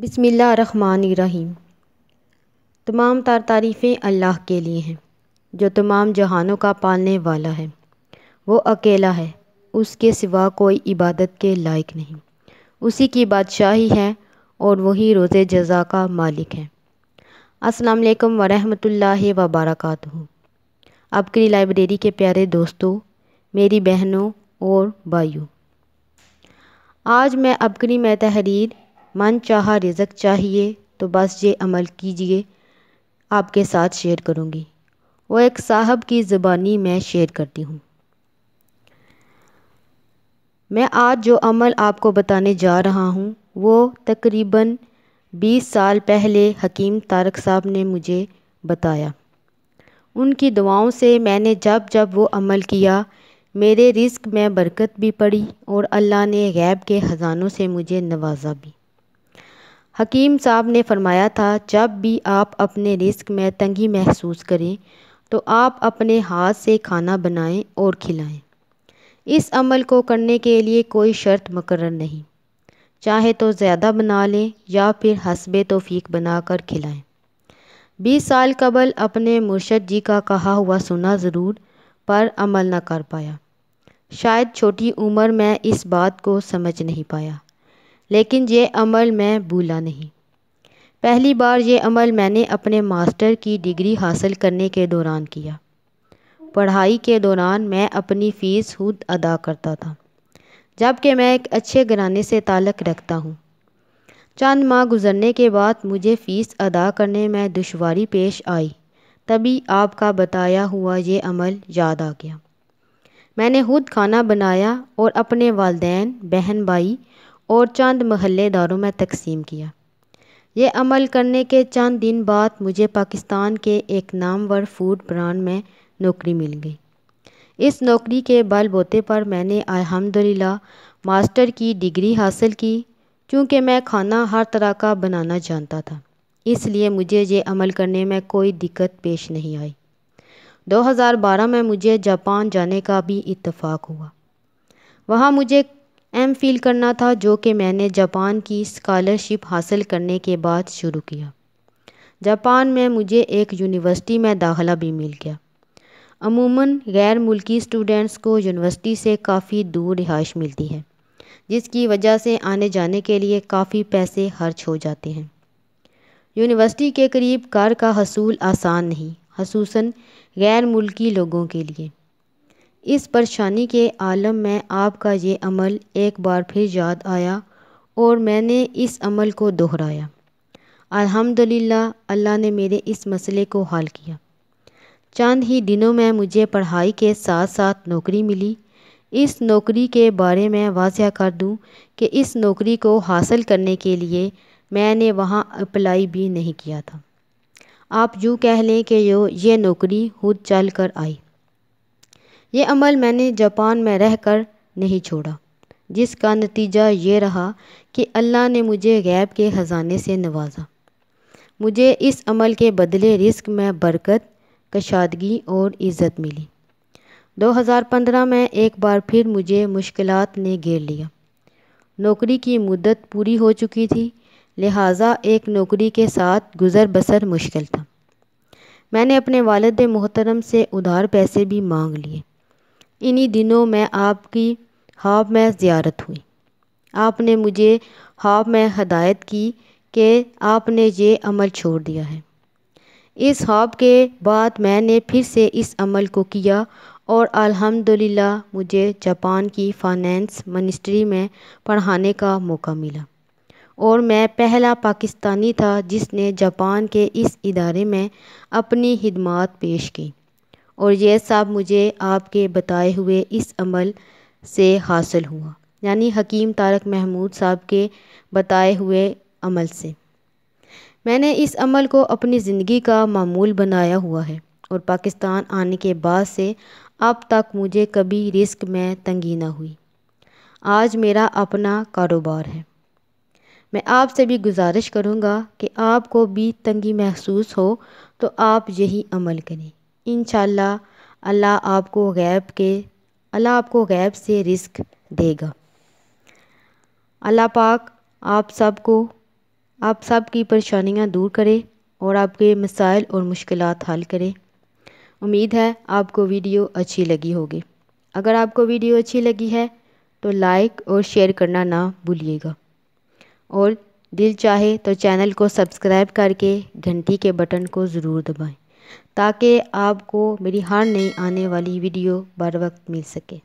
रहीम तमाम तार तारीफ़ें अल्लाह के लिए हैं जो तमाम जहानों का पालने वाला है वो अकेला है उसके सिवा कोई इबादत के लायक नहीं उसी की बादशाही है और वही रोज़ जजा का मालिक है अस्सलाम वालेकुम वरहमतुल्लाहि वबरकatuh आपकी लाइब्रेरी के प्यारे दोस्तों मेरी बहनों और भाइयों आज मैं अपनी में तहरीर मन चाह रिज़क चाहिए तो बस ये अमल कीजिए आपके साथ शेयर करूँगी वो एक साहब की ज़बानी मैं शेयर करती हूँ मैं आज जो अमल आपको बताने जा रहा हूँ वो तकरीबन 20 साल पहले हकीम तारक साहब ने मुझे बताया उनकी दुआओं से मैंने जब जब वो अमल किया मेरे रिस्क में बरकत भी पड़ी और अल्लाह ने गैब के ख़जानों से मुझे नवाजा भी हकीम साहब ने फरमाया था जब भी आप अपने रिस्क में तंगी महसूस करें तो आप अपने हाथ से खाना बनाएं और खिलाएं। इस अमल को करने के लिए कोई शर्त मकर नहीं चाहे तो ज़्यादा बना लें या फिर हसब तोफ़ीक बनाकर खिलाएं 20 बीस साल कबल अपने मुर्शद जी का कहा हुआ सुना ज़रूर पर अमल न कर पाया शायद छोटी उम्र में इस बात को समझ नहीं पाया लेकिन ये अमल मैं भूला नहीं पहली बार ये अमल मैंने अपने मास्टर की डिग्री हासिल करने के दौरान किया पढ़ाई के दौरान मैं अपनी फ़ीस खुद अदा करता था जबकि मैं एक अच्छे घराने से ताल्लक रखता हूँ चंद माह गुजरने के बाद मुझे फ़ीस अदा करने में दुशारी पेश आई तभी आपका बताया हुआ ये अमल याद आ गया मैंने खुद खाना बनाया और अपने वालदेन बहन भाई और चंद महल्लेदारों में तकसीम किया ये अमल करने के चंद दिन बाद मुझे पाकिस्तान के एक नामवर फूड ब्रांड में नौकरी मिल गई इस नौकरी के बलबोते पर मैंने अल्हम्दुलिल्लाह मास्टर की डिग्री हासिल की क्योंकि मैं खाना हर तरह का बनाना जानता था इसलिए मुझे ये अमल करने में कोई दिक्कत पेश नहीं आई 2012 में मुझे जापान जाने का भी इतफाक़ हुआ वहाँ मुझे एम फिल करना था जो कि मैंने जापान की स्कॉलरशिप हासिल करने के बाद शुरू किया जापान में मुझे एक यूनिवर्सिटी में दाखला भी मिल गया अमूमन गैर मुल्की स्टूडेंट्स को यूनिवर्सिटी से काफ़ी दूर रिहाइश मिलती है जिसकी वजह से आने जाने के लिए काफ़ी पैसे खर्च हो जाते हैं यूनिवर्सिटी के करीब कार का हसूल आसान नहीं खूस गैर मुल्की लोगों के लिए इस परेशानी के आलम में आपका ये अमल एक बार फिर याद आया और मैंने इस अमल को दोहराया अल्हम्दुलिल्लाह अल्लाह ने मेरे इस मसले को हल किया चंद ही दिनों में मुझे पढ़ाई के साथ साथ नौकरी मिली इस नौकरी के बारे में वाजह कर दूं कि इस नौकरी को हासिल करने के लिए मैंने वहाँ अप्लाई भी नहीं किया था आप यूँ कह लें कि यो ये नौकरी खुद चल कर आई ये अमल मैंने जापान में रहकर नहीं छोड़ा जिसका नतीजा ये रहा कि अल्लाह ने मुझे गैब के ख़जाने से नवाजा मुझे इस अमल के बदले रिस्क में बरकत कशादगी और इज़्ज़त मिली 2015 में एक बार फिर मुझे मुश्किल ने घेर लिया नौकरी की मुद्दत पूरी हो चुकी थी लिहाजा एक नौकरी के साथ गुज़र बसर मुश्किल था मैंने अपने वालद मोहतरम से उधार पैसे भी मांग लिए इन्हीं दिनों में आपकी हाफ में ज्यारत हुई आपने मुझे हाफ में हदायत की कि आपने ये अमल छोड़ दिया है इस हाब के बाद मैंने फिर से इस अमल को किया और अल्हम्दुलिल्लाह मुझे जापान की फाइनेंस मिनिस्ट्री में पढ़ाने का मौका मिला और मैं पहला पाकिस्तानी था जिसने जापान के इस इदारे में अपनी खदमात पेश की और ये सब मुझे आपके बताए हुए इस अमल से हासिल हुआ यानी हकीम तारक महमूद साहब के बताए हुए अमल से मैंने इस अमल को अपनी ज़िंदगी का मामूल बनाया हुआ है और पाकिस्तान आने के बाद से अब तक मुझे कभी रिस्क में तंगी ना हुई आज मेरा अपना कारोबार है मैं आपसे भी गुजारिश करूंगा कि आपको भी तंगी महसूस हो तो आप यही अमल करें इन अल्लाह आपको गैब के अल्लाह आपको गैब से रिस्क देगा अल्लाह पाक आप सबको आप सब की परेशानियां दूर करे और आपके मसाइल और मुश्किल हल करे उम्मीद है आपको वीडियो अच्छी लगी होगी अगर आपको वीडियो अच्छी लगी है तो लाइक और शेयर करना ना भूलिएगा और दिल चाहे तो चैनल को सब्सक्राइब करके घंटी के बटन को ज़रूर दबाएं ताकि आपको मेरी हार नहीं आने वाली वीडियो बर वक्त मिल सके